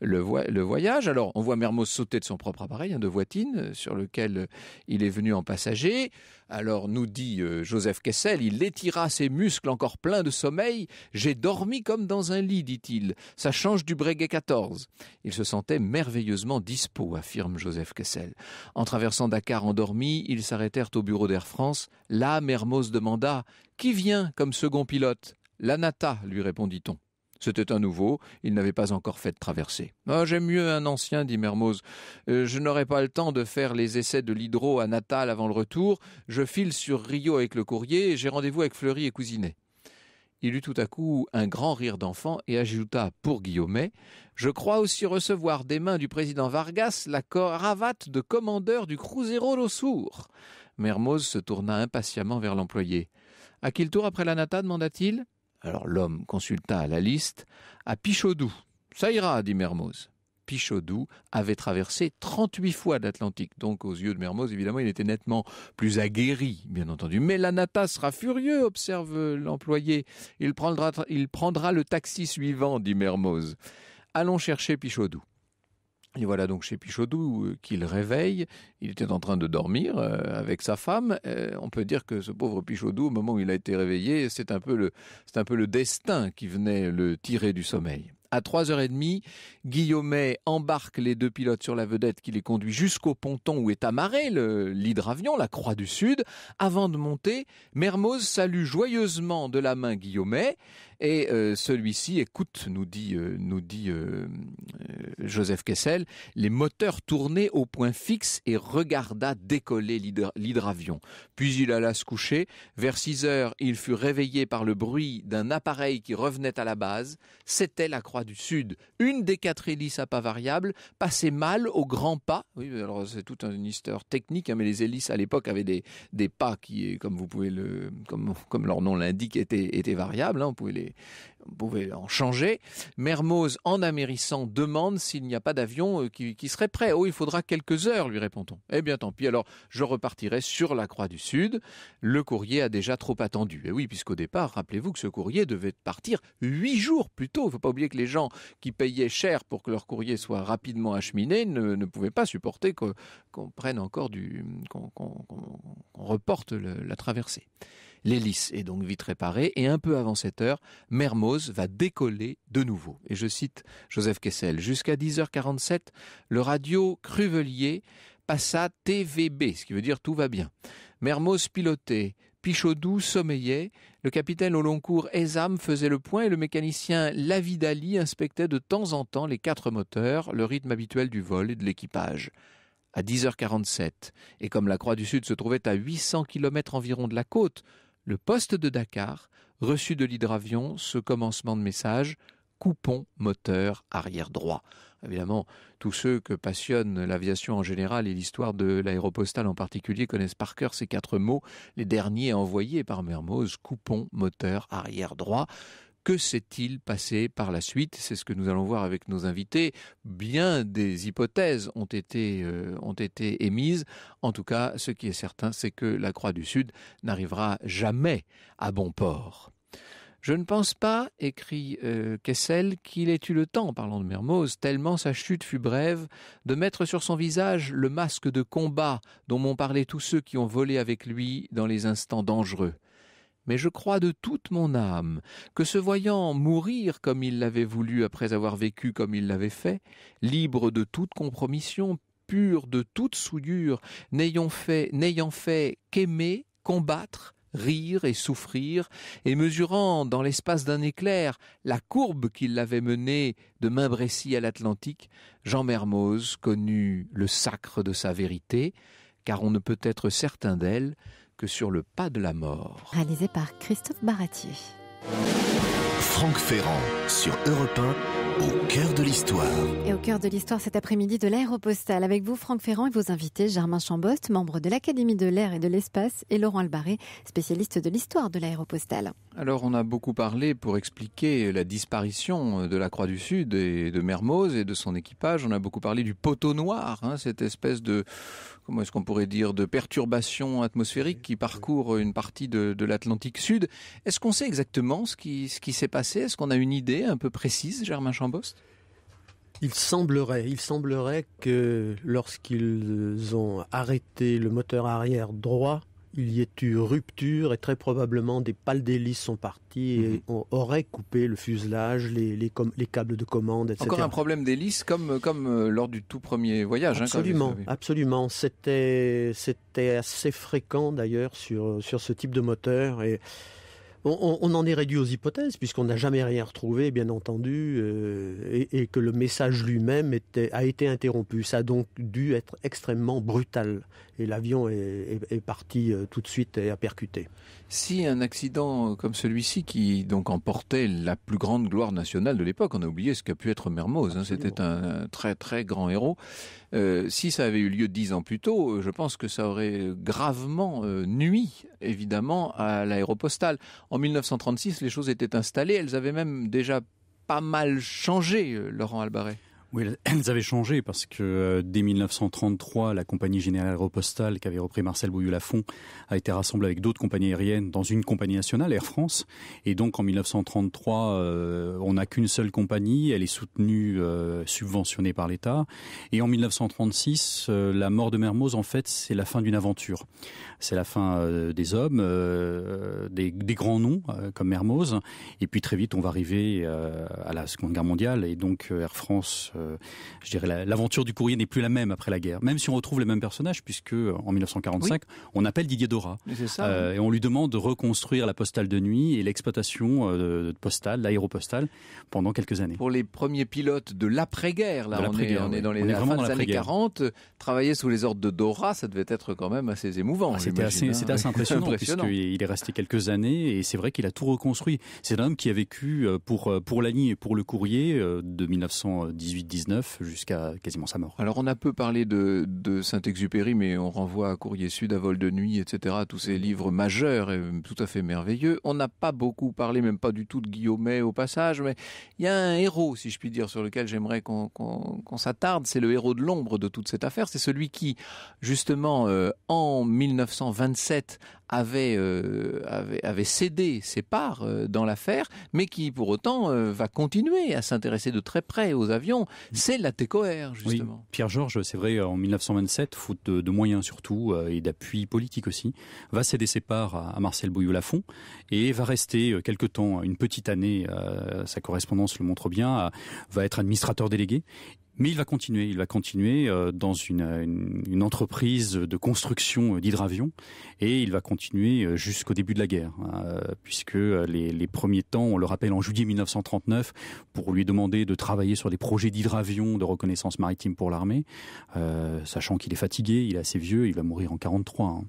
Speaker 3: le, voyage. Alors, on voit Mermoz sauter de son propre appareil, hein, de voitine, sur lequel il est venu en passager. Alors nous dit euh, Joseph Kessel, il étira ses muscles encore pleins de sommeil. J'ai dormi comme dans un lit, dit-il. Ça change du Breguet 14. Il se sentait merveilleusement dispos, affirme Joseph Kessel. En traversant Dakar endormi, ils s'arrêtèrent au bureau d'Air France. Là, Mermoz demanda Qui vient comme second pilote L'Anata, lui répondit-on. C'était un nouveau, il n'avait pas encore fait de traversée. Ah, j'aime mieux un ancien, dit Mermoz. Euh, je n'aurai pas le temps de faire les essais de l'hydro à Natal avant le retour. Je file sur Rio avec le courrier et j'ai rendez-vous avec Fleury et Cousinet. Il eut tout à coup un grand rire d'enfant et ajouta pour Guillaumet Je crois aussi recevoir des mains du président Vargas la ravate de commandeur du Cruzeiro Los Sur. Mermoz se tourna impatiemment vers l'employé. À qui le tour après la Natal demanda-t-il alors l'homme consulta la liste à Pichaudou. Ça ira, dit Mermoz. Pichaudou avait traversé 38 fois l'Atlantique. Donc, aux yeux de Mermoz, évidemment, il était nettement plus aguerri, bien entendu. Mais Lanata sera furieux, observe l'employé. Il prendra, il prendra le taxi suivant, dit Mermoz. Allons chercher Pichaudou. Et voilà donc chez Pichaudou euh, qu'il réveille. Il était en train de dormir euh, avec sa femme. Euh, on peut dire que ce pauvre Pichaudou, au moment où il a été réveillé, c'est un peu le, c'est un peu le destin qui venait le tirer du sommeil. À 3h30, Guillaumet embarque les deux pilotes sur la vedette qui les conduit jusqu'au ponton où est amarré l'hydravion, la Croix du Sud. Avant de monter, Mermoz salue joyeusement de la main Guillaumet. Et euh, celui-ci écoute, nous dit, euh, nous dit euh, Joseph Kessel, les moteurs tournaient au point fixe et regarda décoller l'hydravion. Puis il alla se coucher. Vers 6 heures, il fut réveillé par le bruit d'un appareil qui revenait à la base. C'était la Croix du Sud. Une des quatre hélices à pas variable passait mal au grand pas. Oui, alors c'est tout un histoire technique, hein, mais les hélices à l'époque avaient des, des pas qui, comme vous pouvez le, comme, comme leur nom l'indique, étaient, étaient variables. Hein. on pouvait les, « Vous on en changer. Mermoz, en amérissant, demande s'il n'y a pas d'avion euh, qui, serait prêt. Oh, il faudra quelques heures, lui répond-on. Eh bien, tant pis. Alors, je repartirai sur la Croix du Sud. Le courrier a déjà trop attendu. Et eh oui, puisqu'au départ, rappelez-vous que ce courrier devait partir huit jours plus tôt. Il ne faut pas oublier que les gens qui payaient cher pour que leur courrier soit rapidement acheminé ne, pouvaient pas supporter qu'on prenne encore du, qu'on reporte la traversée. L'hélice est donc vite réparée et un peu avant cette heure, Mermoz va décoller de nouveau. Et je cite Joseph Kessel, jusqu'à 10h47, le radio Cruvelier passa TVB, ce qui veut dire tout va bien. Mermoz pilotait, Pichaudou sommeillait, le capitaine au long cours Ezam faisait le point et le mécanicien Lavidali inspectait de temps en temps les quatre moteurs, le rythme habituel du vol et de l'équipage. À 10h47, et comme la Croix du Sud se trouvait à 800 km environ de la côte, le poste de Dakar reçu de l'hydravion ce commencement de message coupon moteur arrière droit. Évidemment, tous ceux que passionnent l'aviation en général et l'histoire de l'aéropostale en particulier connaissent par cœur ces quatre mots, les derniers envoyés par Mermoz, coupon moteur arrière droit. Que s'est-il passé par la suite C'est ce que nous allons voir avec nos invités. Bien des hypothèses ont été, euh, ont été émises. En tout cas, ce qui est certain, c'est que la Croix du Sud n'arrivera jamais à bon port. Je ne pense pas, écrit euh, Kessel, qu'il ait eu le temps, parlant de Mermoz, tellement sa chute fut brève, de mettre sur son visage le masque de combat dont m'ont parlé tous ceux qui ont volé avec lui dans les instants dangereux mais je crois de toute mon âme que se voyant mourir comme il l'avait voulu après avoir vécu comme il l'avait fait, libre de toute compromission, pur de toute souillure, n'ayant fait, n'ayant fait qu'aimer, combattre, rire et souffrir, et mesurant dans l'espace d'un éclair la courbe qui l'avait menée de Mainbrécy à l'Atlantique, Jean Mermoz connut le sacre de sa vérité, car on ne peut être certain d'elle sur le pas de la mort.
Speaker 2: Réalisé par Christophe Baratier.
Speaker 1: Franck Ferrand sur Europe 1, au cœur de l'histoire.
Speaker 2: Et au cœur de l'histoire cet après-midi de l'aéropostale, avec vous Franck Ferrand et vos invités Germain Chambost, membre de l'Académie de l'air et de l'espace, et Laurent Albaré, spécialiste de l'histoire de l'aéropostale.
Speaker 3: Alors on a beaucoup parlé pour expliquer la disparition de la Croix du Sud et de Mermoz et de son équipage. On a beaucoup parlé du poteau noir, hein, cette espèce de est-ce qu'on pourrait dire, de perturbations atmosphériques qui parcourent une partie de, l'Atlantique Sud. Est-ce qu'on sait exactement ce qui, s'est passé Est-ce qu'on a une idée un peu précise, Germain
Speaker 4: Chambost il semblerait, il semblerait que lorsqu'ils ont arrêté le moteur arrière droit, il y ait eu rupture et très probablement des pales d'hélice sont parties et mhm. on aurait coupé le fuselage, les, câbles de commande, etc. Encore un
Speaker 3: problème d'hélice comme, euh, lors du tout premier voyage. Hein, absolument,
Speaker 4: absolument. C'était, assez fréquent d'ailleurs sur, ce type de moteur on, en est réduit aux hypothèses puisqu'on n'a jamais rien retrouvé, bien entendu, euh, et, que le message lui-même a été interrompu. Ça a donc dû être extrêmement brutal et l'avion est, parti euh, tout de suite et a percuté. Si
Speaker 3: un accident
Speaker 4: comme celui-ci, qui donc emportait
Speaker 3: la plus grande gloire nationale de l'époque, on a oublié ce qu'a pu être Mermoz, hein, c'était un, très très grand héros, euh, si ça avait eu lieu dix ans plus tôt, euh, je pense que ça aurait gravement nuit, évidemment, à l'aéropostale. En 1936, les choses étaient installées, elles avaient même déjà pas mal changé, Laurent Albaret.
Speaker 5: Oui, elles avaient changé parce que euh, dès 1933, la compagnie générale aéropostale qu'avait repris Marcel Bouillou-Lafont a été rassemblée avec d'autres compagnies aériennes dans une compagnie nationale, Air France. Et donc en 1933, euh, on n'a qu'une seule compagnie, elle est soutenue, euh, subventionnée par l'État. Et en 1936, la mort de Mermoz, en fait, c'est la fin d'une aventure. C'est la fin des hommes, des, des, grands noms comme Mermoz. Et puis très vite, on va arriver à la Seconde Guerre mondiale. Et donc Air France euh, je dirais l'aventure du courrier n'est plus la même après la guerre, même si on retrouve les mêmes personnages, puisque euh, en 1945, on appelle Didier Dora euh, et on lui demande de reconstruire la postale de nuit et l'exploitation de postale, l'aéropostale, pendant quelques années. Pour les premiers pilotes de l'après-guerre, là, on, est, dans les,
Speaker 3: années 40,
Speaker 5: travailler sous les ordres de Dora, ça devait être quand même assez émouvant. Ah, hein. c'était assez, impressionnant, puisqu'il est resté quelques années et c'est vrai qu'il a tout reconstruit. C'est un homme qui a vécu pour, pour la et pour le courrier de 1918 jusqu'à quasiment sa mort. Alors on a peu parlé de, Saint-Exupéry, mais on renvoie à Courrier Sud, à Vol de Nuit, etc.,
Speaker 3: tous ces livres majeurs et tout à fait merveilleux. On n'a pas beaucoup parlé, même pas du tout, de Guillaumet au passage, mais il y a un héros, si je puis dire, sur lequel j'aimerais qu'on s'attarde. C'est le héros de l'ombre de toute cette affaire. C'est celui qui, justement, euh, en 1927, euh, avait, avait, cédé ses parts euh, dans l'affaire, mais qui
Speaker 5: pour autant euh, va continuer à s'intéresser de très près aux avions, mm. c'est la TECOR justement. Pierre Georges, c'est vrai, en 1927, faute de, moyens surtout et d'appui politique aussi, va céder ses parts à, Marcel Bouillou-Lafont et va rester quelque temps, une petite année, sa correspondance le montre bien, va être administrateur délégué mais il va continuer, il va continuer euh, dans une, entreprise de construction euh, d'hydravions et il va continuer euh, jusqu'au début de la guerre, hein, puisque les, premiers temps, on le rappelle, en juillet 1939, pour lui demander de travailler sur des projets d'hydravions de reconnaissance maritime pour l'armée, sachant qu'il est fatigué, il est assez vieux, il va mourir en 43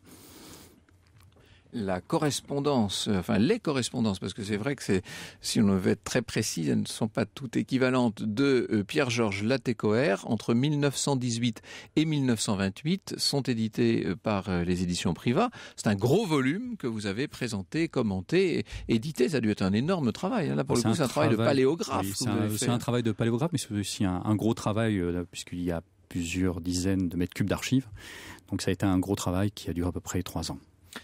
Speaker 5: la correspondance, euh, enfin les correspondances, parce que c'est vrai que c'est, si on
Speaker 3: veut être très précis, elles ne sont pas toutes équivalentes, de euh, Pierre-Georges Latécoère entre 1918 et 1928 sont éditées euh, par les éditions Privat. C'est un gros volume que vous avez présenté, commenté, édité. Ça a dû être un énorme travail. Hein. Là, pour le coup, c'est un, travail, de paléographe. c'est, un,
Speaker 5: travail de paléographe, mais c'est aussi un, gros travail, puisqu'il y a plusieurs dizaines de mètres cubes d'archives. Donc ça a été un gros travail qui a duré à peu près trois ans.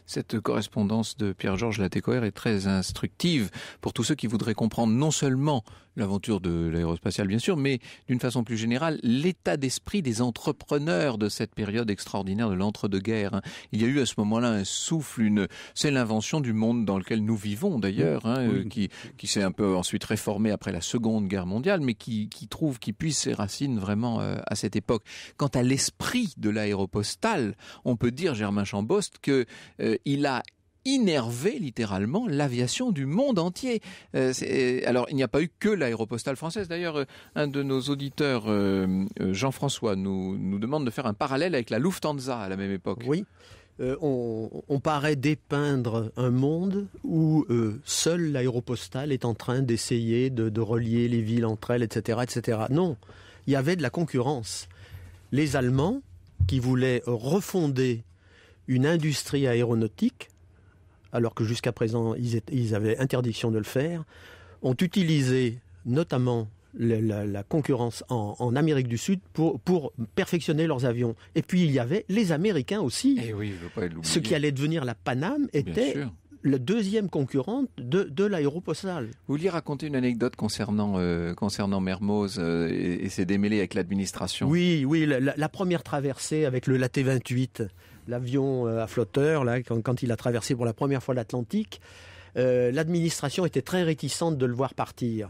Speaker 5: Cette correspondance de Pierre-Georges Latécoère est très instructive pour tous ceux qui voudraient
Speaker 3: comprendre non seulement l'aventure de l'aérospatiale, bien sûr, mais d'une façon plus générale, l'état d'esprit des entrepreneurs de cette période extraordinaire de l'entre-deux-guerres. Hein. Il y a eu à ce moment-là un souffle, une, c'est l'invention du monde dans lequel nous vivons d'ailleurs, hein, euh, qui, s'est un peu ensuite réformé après la Seconde Guerre mondiale, mais qui, trouve, qui puise ses racines vraiment euh, à cette époque. Quant à l'esprit de l'aéropostale, on peut dire, Germain Chambost, que euh, il a innerver littéralement l'aviation du monde entier. Euh, euh, alors il n'y a pas eu que l'aéropostale française. D'ailleurs, euh, un de nos auditeurs, Jean-François,
Speaker 4: nous, demande de faire un parallèle avec la Lufthansa à la même époque. Oui. on, paraît dépeindre un monde où euh, seul l'aéropostale est en train d'essayer de, de, relier les villes entre elles, etc., etc. Non, il y avait de la concurrence. Les Allemands, qui voulaient refonder une industrie aéronautique, alors que jusqu'à présent ils, avaient interdiction de le faire, ont utilisé notamment la, concurrence en, Amérique du Sud pour, perfectionner leurs avions. Et puis il y avait les Américains aussi. Et eh oui, Ce qui allait devenir la Paname était la deuxième concurrente de, de l'aéropostale. Vous lui raconter
Speaker 3: une anecdote concernant, euh, concernant Mermoz euh, et, ses démêlés avec l'administration Oui,
Speaker 4: oui, la, la, première traversée avec le Laté 28 l'avion euh, à flotteur, quand, il a traversé pour la première fois l'Atlantique, euh, l'administration était très réticente de le voir partir.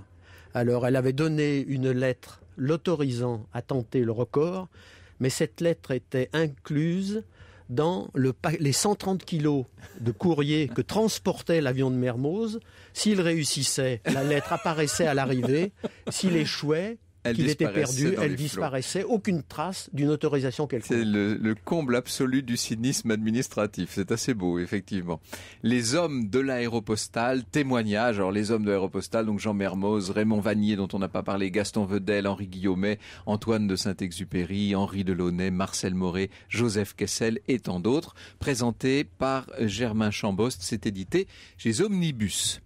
Speaker 4: Alors elle avait donné une lettre l'autorisant à tenter le record, mais cette lettre était incluse dans les 130 kilos de courrier que transportait l'avion de Mermoz. S'il réussissait, la lettre apparaissait à l'arrivée. S'il échouait, qu'il était perdu, elle disparaissait, aucune
Speaker 3: trace d'une autorisation quelconque. C'est le, comble absolu du cynisme administratif, c'est assez beau, effectivement. Les hommes de l'aéropostale, témoignages, alors les hommes de l'aéropostale, donc Jean Mermoz, Raymond Vanier dont on n'a pas parlé, Gaston Vedel, Henri Guillaumet, Antoine de Saint-Exupéry, Henri Delaunay, Marcel Moret, Joseph Kessel et tant d'autres, présentés par Germain Chambost, c'est édité chez Omnibus.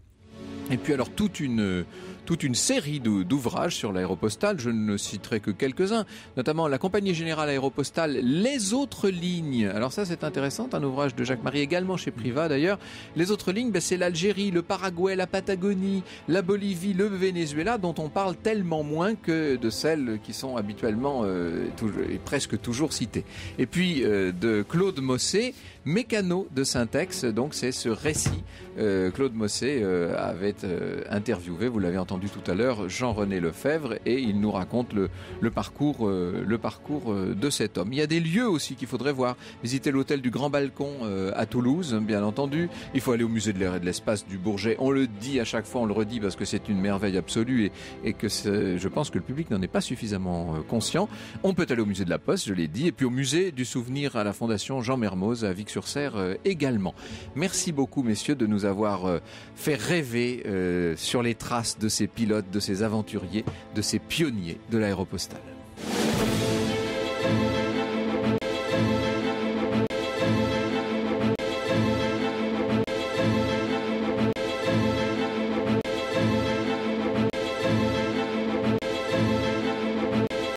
Speaker 3: Et puis alors toute une série d'ouvrages sur l'aéropostale, je ne citerai que quelques-uns, notamment la Compagnie Générale Aéropostale, Les autres lignes. Alors ça c'est intéressant, un ouvrage de Jacques-Marie également chez Privat d'ailleurs. Les autres lignes, ben, c'est l'Algérie, le Paraguay, la Patagonie, la Bolivie, le Venezuela, dont on parle tellement moins que de celles qui sont habituellement euh, et presque toujours citées. Et puis euh, de Claude Mossé, Mécano de Syntaxe, Donc c'est ce récit. Euh, Claude Mossé euh, avait euh, interviewé, vous l'avez entendu tout à l'heure, Jean-René Lefebvre et il nous raconte le, parcours, le parcours euh, de cet homme. Il y a des lieux aussi qu'il faudrait voir. Visiter l'hôtel du Grand Balcon à Toulouse, bien entendu. Il faut aller au musée de l'air et de l'espace du Bourget. On le dit à chaque fois, on le redit parce que c'est une merveille absolue et, et que je pense que le public n'en est pas suffisamment conscient. On peut aller au musée de la Poste, je l'ai dit, et puis au musée du souvenir à la Fondation Jean Mermoz à Vic sur serre euh, également. Merci beaucoup, messieurs, de nous avoir euh, fait rêver euh, sur les traces de ces pilotes, de ces aventuriers, de ces pionniers de l'aéropostale.